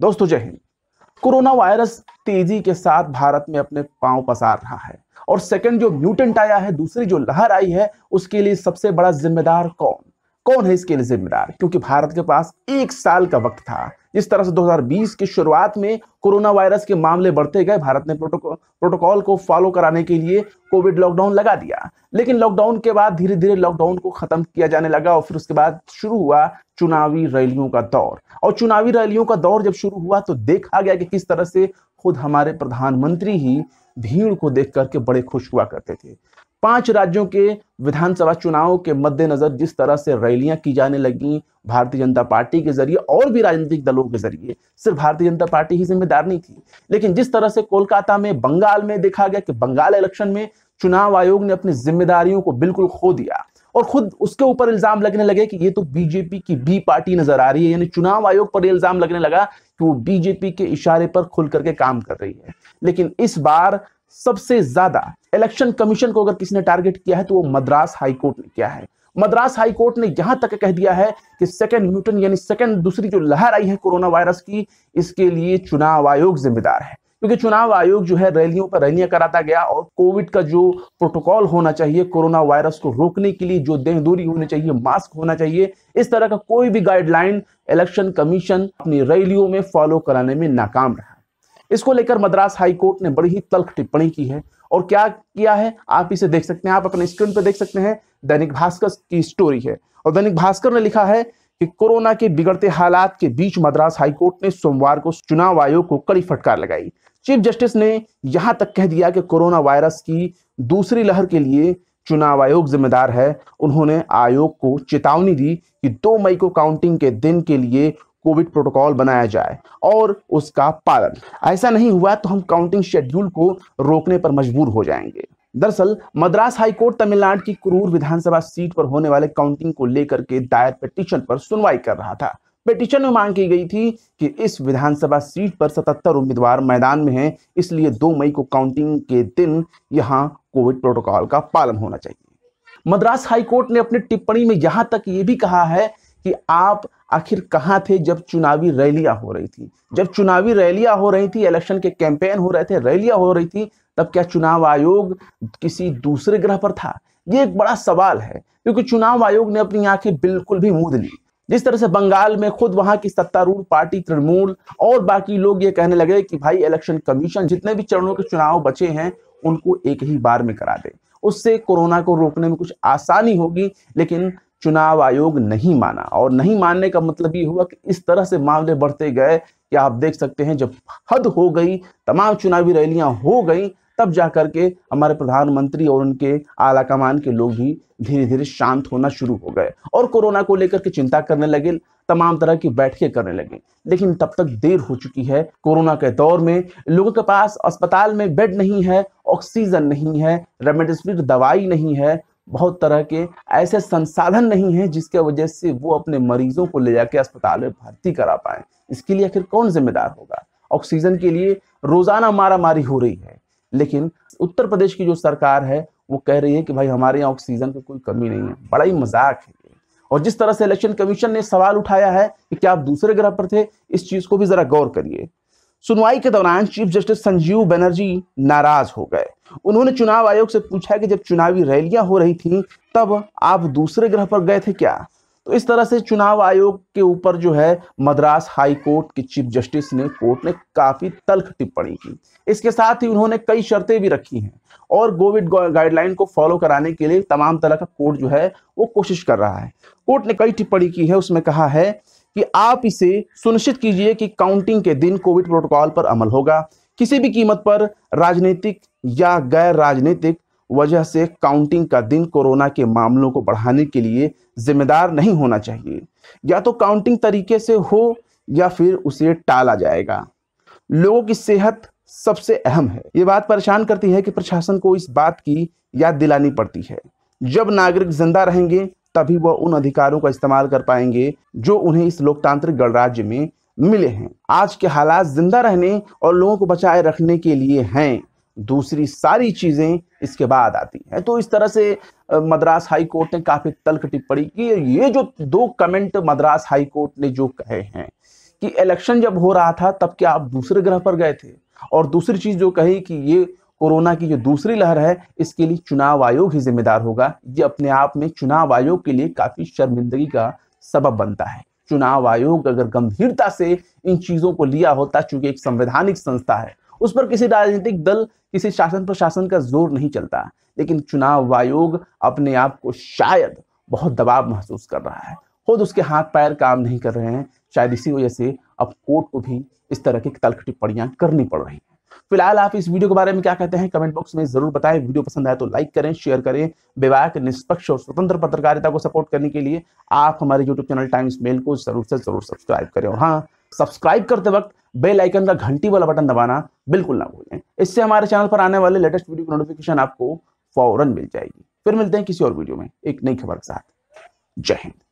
दोस्तों जय Hind corona virus तेजी के साथ भारत में अपने पांव पसार रहा है और सेकंड जो म्यूटेंट आया है दूसरी जो लहर आई है उसके लिए सबसे बड़ा जिम्मेदार कौन कौन है इसके लिए जिम्मेदार क्योंकि भारत के पास एक साल का वक्त था जिस तरह से 2020 की शुरुआत में कोरोना वायरस के मामले बढ़ते गए भारत ने प्रोटोकॉल को फॉलो कराने के लिए कोविड लॉकडाउन लगा दिया लेकिन लॉकडाउन के बाद धीरे धीरे लॉकडाउन को खत्म किया जाने लगा और फिर उसके बाद शुरू हुआ चुनावी रैलियों का दौर और चुनावी रैलियों का दौर जब शुरू हुआ तो देखा गया कि किस तरह से खुद हमारे प्रधानमंत्री ही भीड़ को देख करके बड़े खुश हुआ करते थे पांच राज्यों के विधानसभा चुनाव के मद्देनजर जिस तरह से रैलियां की जाने लगी भारतीय जनता पार्टी के जरिए और भी राजनीतिक दलों के जरिए सिर्फ भारतीय जनता पार्टी ही जिम्मेदार नहीं थी लेकिन जिस तरह से कोलकाता में बंगाल में देखा गया कि बंगाल इलेक्शन में चुनाव आयोग ने अपनी जिम्मेदारियों को बिल्कुल खो दिया और खुद उसके ऊपर इल्जाम लगने लगे कि ये तो बीजेपी की बी पार्टी नजर आ रही है यानी चुनाव आयोग पर इल्जाम लगने लगा कि वो बीजेपी के इशारे पर खुल करके काम कर रही है लेकिन इस बार सबसे ज्यादा इलेक्शन कमीशन को अगर किसी ने टारगेट किया है तो वो मद्रास हाईकोर्ट ने किया है मद्रास कोर्ट ने यहां तक कह दिया है कि सेकेंड म्यूटन यानी सेकेंड दूसरी जो लहर आई है कोरोना वायरस की इसके लिए चुनाव आयोग जिम्मेदार है क्योंकि चुनाव आयोग जो है रैलियों पर रैलियां कराता गया और कोविड का जो प्रोटोकॉल होना चाहिए कोरोना वायरस को रोकने के लिए जो देह दूरी होनी चाहिए मास्क होना चाहिए इस तरह का कोई भी गाइडलाइन इलेक्शन कमीशन अपनी रैलियों में फॉलो कराने में नाकाम रहा इसको लेकर मद्रास हाईकोर्ट ने बड़ी ही तल्ख टिप्पणी की है और क्या किया है आप इसे देख सकते हैं आप अपने स्क्रीन पर देख सकते हैं दैनिक भास्कर की स्टोरी है और दैनिक भास्कर ने लिखा है कि कोरोना के बिगड़ते हालात के बीच मद्रास कोर्ट ने सोमवार को चुनाव आयोग को कड़ी फटकार लगाई चीफ जस्टिस ने यहां तक कह दिया कि कोरोना वायरस की दूसरी लहर के लिए चुनाव आयोग जिम्मेदार है उन्होंने आयोग को चेतावनी दी कि 2 मई को काउंटिंग के दिन के लिए कोविड प्रोटोकॉल बनाया जाए और उसका पालन ऐसा नहीं हुआ तो हम काउंटिंग शेड्यूल को रोकने पर मजबूर हो जाएंगे दरअसल मद्रास हाईकोर्ट तमिलनाडु की क्रूर विधानसभा सीट पर होने वाले काउंटिंग को लेकर के दायर पिटिशन पर सुनवाई कर रहा था पिटिशन में मांग की गई थी कि इस विधानसभा सीट पर 77 उम्मीदवार मैदान में हैं इसलिए 2 मई को काउंटिंग के दिन यहां कोविड प्रोटोकॉल का पालन होना चाहिए मद्रास हाईकोर्ट ने अपनी टिप्पणी में यहां तक ये भी कहा है कि आप आखिर कहाँ थे जब चुनावी रैलियां हो रही थी जब चुनावी रैलियां हो रही थी इलेक्शन के कैंपेन हो रहे थे रैलियां हो रही थी तब क्या चुनाव आयोग किसी दूसरे ग्रह पर था ये एक बड़ा सवाल है क्योंकि चुनाव आयोग ने अपनी आंखें बिल्कुल भी मूंद ली जिस तरह से बंगाल में खुद वहां की सत्तारूढ़ पार्टी तृणमूल और बाकी लोग ये कहने लगे कि भाई इलेक्शन कमीशन जितने भी चरणों के चुनाव बचे हैं उनको एक ही बार में करा दे उससे कोरोना को रोकने में कुछ आसानी होगी लेकिन चुनाव आयोग नहीं माना और नहीं मानने का मतलब ये हुआ कि इस तरह से मामले बढ़ते गए कि आप देख सकते हैं जब हद हो गई तमाम चुनावी रैलियां हो गई तब जा करके हमारे प्रधानमंत्री और उनके आला कमान के लोग भी धीरे धीरे शांत होना शुरू हो गए और कोरोना को लेकर के चिंता करने लगे तमाम तरह की बैठकें करने लगे लेकिन तब तक देर हो चुकी है कोरोना के दौर में लोगों के पास अस्पताल में बेड नहीं है ऑक्सीजन नहीं है रेमडेसिविर दवाई नहीं है बहुत तरह के ऐसे संसाधन नहीं हैं जिसके वजह से वो अपने मरीजों को ले जाके अस्पताल में भर्ती करा पाए इसके लिए आखिर कौन जिम्मेदार होगा ऑक्सीजन के लिए रोजाना मारामारी हो रही है लेकिन उत्तर प्रदेश की जो सरकार है वो कह रही है कि भाई हमारे यहाँ ऑक्सीजन की कोई कमी नहीं है बड़ा ही मजाक है और जिस तरह से इलेक्शन कमीशन ने सवाल उठाया है कि क्या आप दूसरे ग्रह पर थे इस चीज को भी जरा गौर करिए सुनवाई के दौरान चीफ जस्टिस संजीव बनर्जी नाराज हो गए उन्होंने चुनाव आयोग से पूछा कि जब चुनावी रैलियां हो रही थी तब आप दूसरे ग्रह पर गए थे क्या तो इस तरह से चुनाव आयोग के ऊपर जो है मद्रास हाई कोर्ट के चीफ जस्टिस ने कोर्ट ने काफी तल्ख टिप्पणी की इसके साथ ही उन्होंने कई शर्तें भी रखी हैं और कोविड गाइडलाइन को फॉलो कराने के लिए तमाम तरह का कोर्ट जो है वो कोशिश कर रहा है कोर्ट ने कई टिप्पणी की है उसमें कहा है कि आप इसे सुनिश्चित कीजिए कि काउंटिंग के दिन कोविड प्रोटोकॉल पर अमल होगा किसी भी कीमत पर राजनीतिक या गैर राजनीतिक वजह से काउंटिंग का दिन कोरोना के मामलों को बढ़ाने के लिए जिम्मेदार नहीं होना चाहिए या तो काउंटिंग तरीके से हो या फिर उसे टाला जाएगा लोगों की सेहत सबसे अहम है ये बात परेशान करती है कि प्रशासन को इस बात की याद दिलानी पड़ती है जब नागरिक जिंदा रहेंगे तभी वह उन अधिकारों का इस्तेमाल कर पाएंगे जो उन्हें इस लोकतांत्रिक गणराज्य में मिले हैं आज के हालात जिंदा रहने और लोगों को बचाए रखने के लिए हैं दूसरी सारी चीज़ें इसके बाद आती हैं तो इस तरह से मद्रास हाई कोर्ट ने काफ़ी तल्क टिप्पणी की ये जो दो कमेंट मद्रास हाई कोर्ट ने जो कहे हैं कि इलेक्शन जब हो रहा था तब क्या आप दूसरे ग्रह पर गए थे और दूसरी चीज़ जो कही कि ये कोरोना की जो दूसरी लहर है इसके लिए चुनाव आयोग ही जिम्मेदार होगा ये अपने आप में चुनाव आयोग के लिए काफ़ी शर्मिंदगी का सबब बनता है चुनाव आयोग अगर गंभीरता से इन चीजों को लिया होता चूंकि एक संवैधानिक संस्था है उस पर किसी राजनीतिक दल किसी शासन प्रशासन का जोर नहीं चलता लेकिन चुनाव आयोग अपने आप को शायद बहुत दबाव महसूस कर रहा है खुद उसके हाथ पैर काम नहीं कर रहे हैं शायद इसी वजह से अब कोर्ट को भी इस तरह की तलख टिप्पणियां करनी पड़ रही हैं फिलहाल आप इस वीडियो के बारे में क्या कहते हैं कमेंट बॉक्स में जरूर बताएं वीडियो पसंद आए तो लाइक करें शेयर करें विवाह निष्पक्ष और स्वतंत्र पत्रकारिता को सपोर्ट करने के लिए आप हमारे यूट्यूब चैनल टाइम्स मेल को जरूर से जरूर सब्सक्राइब करें और हाँ सब्सक्राइब करते वक्त बेल आइकन का घंटी वाला बटन दबाना बिल्कुल ना भूलें इससे हमारे चैनल पर आने वाले लेटेस्ट वीडियो की नोटिफिकेशन आपको फौरन मिल जाएगी फिर मिलते हैं किसी और वीडियो में एक नई खबर के साथ जय हिंद